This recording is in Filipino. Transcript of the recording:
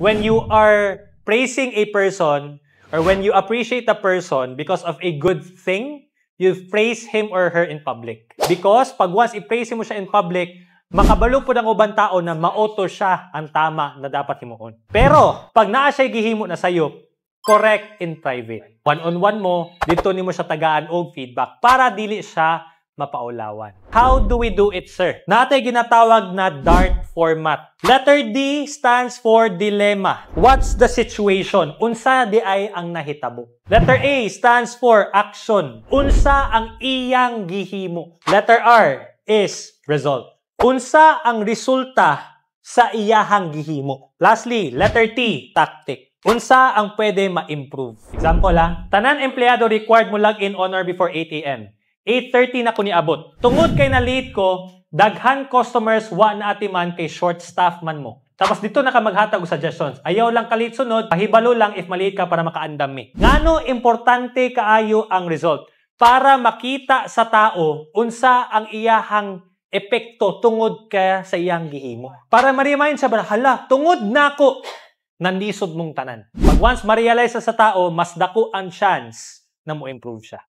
when you are praising a person or when you appreciate a person because of a good thing, you praise him or her in public. Because pag once i-praise mo siya in public, makabalo po ng ubang tao na maoto siya ang tama na dapat himuon. Pero, pag naa siya gihimo na sayo, correct in private. One-on-one mo, dito ni mo siya tagaan og feedback para dili siya mapaulawan. How do we do it, sir? Natay ginatawag na DART format. Letter D stands for dilemma. What's the situation? Unsa di ay ang nahitabo. Letter A stands for action. Unsa ang iyang gihimo. Letter R is result. Unsa ang resulta sa iyahang gihimo. Lastly, letter T, tactic. Unsa ang pwede ma-improve? Example ha, ah. tanan empleyado required mo log in on or before 8 a.m. 8.30 na ko niabot. Tungod kay na-late ko, daghan customers wa na ati man kay short staff man mo. Tapos dito na ka maghatag og suggestions. Ayaw lang kalit sunod, pahibalo lang if maliit ka para makaandam mi. Ngano importante kaayo ang result para makita sa tao unsa ang iyahang epekto tungod ka sa iyang gihimo. Para ma-remind sa ba, hala, tungod na ako, nandisod mong tanan. Pag once ma-realize sa tao, mas dako ang chance na mo-improve siya.